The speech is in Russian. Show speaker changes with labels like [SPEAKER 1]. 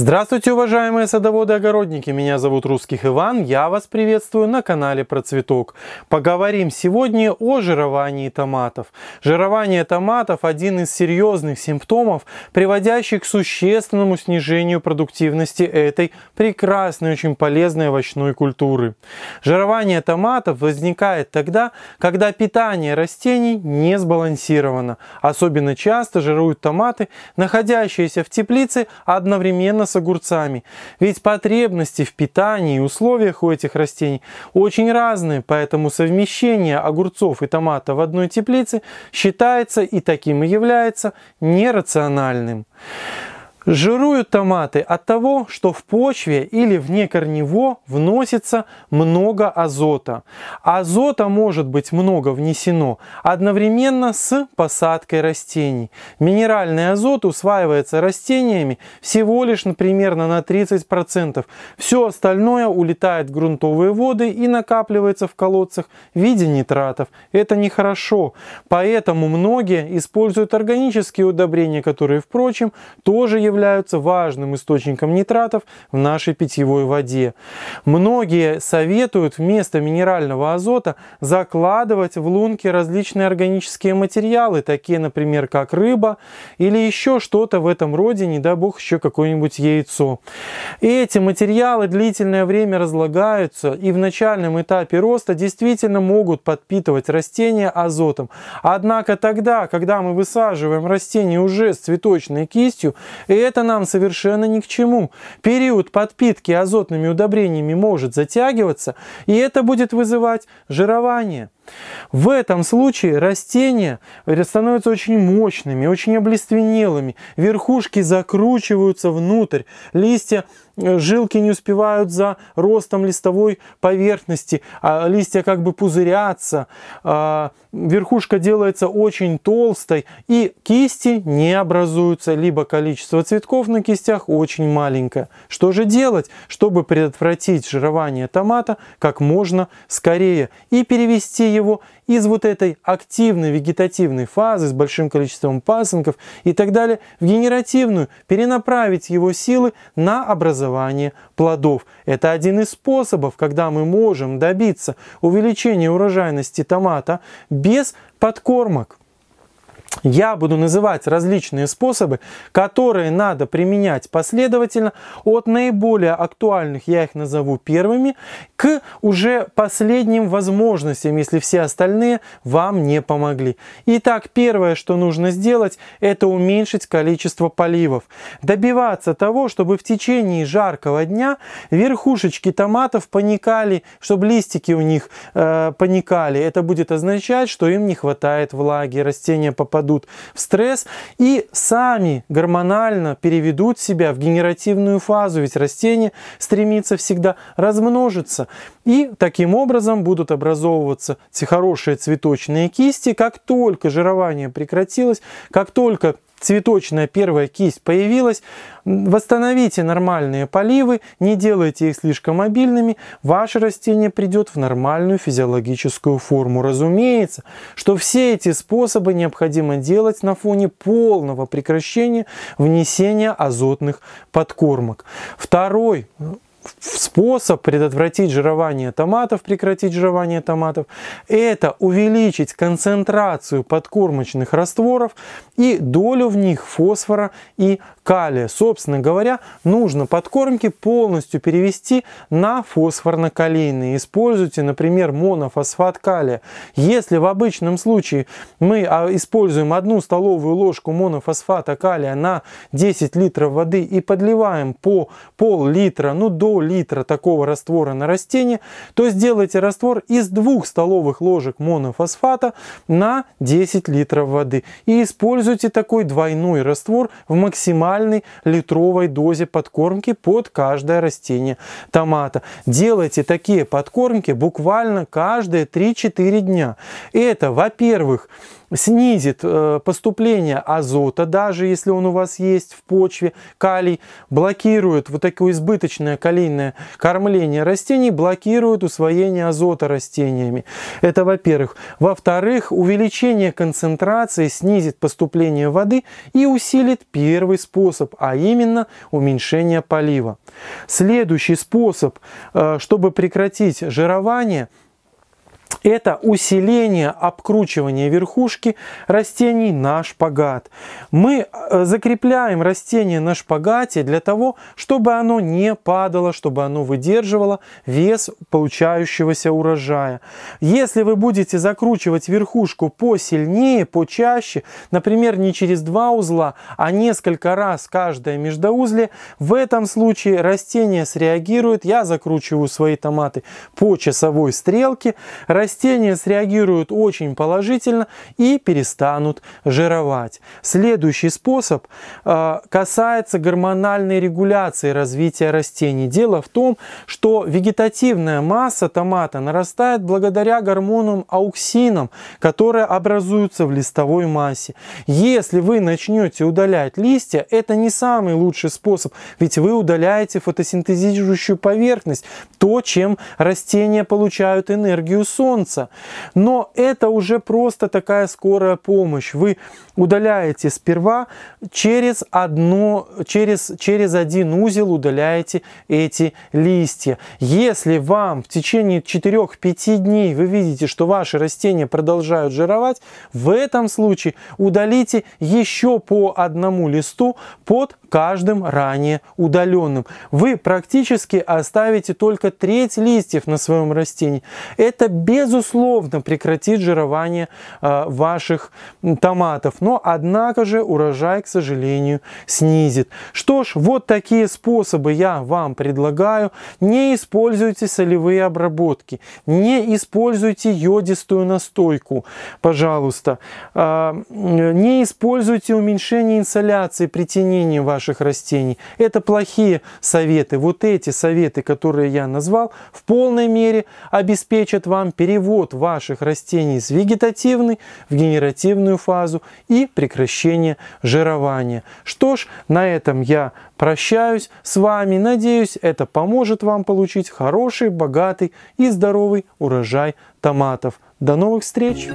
[SPEAKER 1] Здравствуйте, уважаемые садоводы и огородники! Меня зовут Русских Иван, я вас приветствую на канале Про Цветок. Поговорим сегодня о жировании томатов. Жирование томатов – один из серьезных симптомов, приводящих к существенному снижению продуктивности этой прекрасной, очень полезной овощной культуры. Жирование томатов возникает тогда, когда питание растений не сбалансировано. Особенно часто жируют томаты, находящиеся в теплице одновременно с огурцами. Ведь потребности в питании и условиях у этих растений очень разные, поэтому совмещение огурцов и томата в одной теплице считается и таким и является нерациональным. Жируют томаты от того, что в почве или вне корнево вносится много азота. Азота может быть много внесено одновременно с посадкой растений. Минеральный азот усваивается растениями всего лишь примерно на 30%. Все остальное улетает в грунтовые воды и накапливается в колодцах в виде нитратов. Это нехорошо. Поэтому многие используют органические удобрения, которые, впрочем, тоже являются являются важным источником нитратов в нашей питьевой воде. Многие советуют вместо минерального азота закладывать в лунки различные органические материалы, такие, например, как рыба или еще что-то в этом роде, не дай бог, еще какое-нибудь яйцо. Эти материалы длительное время разлагаются и в начальном этапе роста действительно могут подпитывать растения азотом. Однако тогда, когда мы высаживаем растение уже с цветочной кистью, это нам совершенно ни к чему. Период подпитки азотными удобрениями может затягиваться, и это будет вызывать жирование. В этом случае растения э, становятся очень мощными, очень облиственелыми, верхушки закручиваются внутрь, листья, э, жилки не успевают за ростом листовой поверхности, а листья как бы пузырятся, а, верхушка делается очень толстой и кисти не образуются, либо количество цветков на кистях очень маленькое. Что же делать, чтобы предотвратить жирование томата как можно скорее и перевести его его из вот этой активной вегетативной фазы с большим количеством пасынков и так далее в генеративную, перенаправить его силы на образование плодов. Это один из способов, когда мы можем добиться увеличения урожайности томата без подкормок. Я буду называть различные способы, которые надо применять последовательно. От наиболее актуальных я их назову первыми, к уже последним возможностям, если все остальные вам не помогли. Итак, первое, что нужно сделать, это уменьшить количество поливов. Добиваться того, чтобы в течение жаркого дня верхушечки томатов паникали, чтобы листики у них э, паникали. Это будет означать, что им не хватает влаги, растения попадают впадут в стресс и сами гормонально переведут себя в генеративную фазу, ведь растение стремится всегда размножиться. И таким образом будут образовываться хорошие цветочные кисти. Как только жирование прекратилось, как только цветочная первая кисть появилась, восстановите нормальные поливы, не делайте их слишком мобильными ваше растение придет в нормальную физиологическую форму. Разумеется, что все эти способы необходимо делать на фоне полного прекращения внесения азотных подкормок. Второй способ предотвратить жирование томатов, прекратить жирование томатов, это увеличить концентрацию подкормочных растворов и долю в них фосфора и калия. Собственно говоря, нужно подкормки полностью перевести на фосфорно-калийные. Используйте, например, монофосфат калия. Если в обычном случае мы а, используем одну столовую ложку монофосфата калия на 10 литров воды и подливаем по пол-литра, ну до литра такого раствора на растение, то сделайте раствор из двух столовых ложек монофосфата на 10 литров воды. И используйте такой двойной раствор в максимальном минимальной литровой дозе подкормки под каждое растение томата. Делайте такие подкормки буквально каждые 3-4 дня. Это, во-первых, снизит э, поступление азота, даже если он у вас есть в почве, калий блокирует вот такое избыточное калийное кормление растений, блокирует усвоение азота растениями. Это во-первых. Во-вторых, увеличение концентрации снизит поступление воды и усилит первый способ, а именно уменьшение полива. Следующий способ, э, чтобы прекратить жирование – это усиление обкручивания верхушки растений на шпагат. Мы э, закрепляем растение на шпагате для того, чтобы оно не падало, чтобы оно выдерживало вес получающегося урожая. Если вы будете закручивать верхушку посильнее, почаще, например, не через два узла, а несколько раз каждое междоузле, в этом случае растение среагирует. Я закручиваю свои томаты по часовой стрелке. Растение растения среагируют очень положительно и перестанут жировать. Следующий способ э, касается гормональной регуляции развития растений. Дело в том, что вегетативная масса томата нарастает благодаря гормонам ауксинам, которые образуются в листовой массе. Если вы начнете удалять листья, это не самый лучший способ, ведь вы удаляете фотосинтезирующую поверхность, то, чем растения получают энергию солнца солнца. Но это уже просто такая скорая помощь. Вы удаляете сперва через, одно, через, через один узел удаляете эти листья. Если вам в течение 4-5 дней вы видите, что ваши растения продолжают жировать, в этом случае удалите еще по одному листу под каждым ранее удаленным. Вы практически оставите только треть листьев на своем растении. Это безусловно прекратит жирование э, ваших томатов, но однако же урожай, к сожалению, снизит. Что ж, вот такие способы я вам предлагаю. Не используйте солевые обработки, не используйте йодистую настойку, пожалуйста. Э, не используйте уменьшение инсоляции при тенении вашего ваших растений. Это плохие советы. Вот эти советы, которые я назвал, в полной мере обеспечат вам перевод ваших растений с вегетативной в генеративную фазу и прекращение жирования. Что ж, на этом я прощаюсь с вами. Надеюсь, это поможет вам получить хороший, богатый и здоровый урожай томатов. До новых встреч!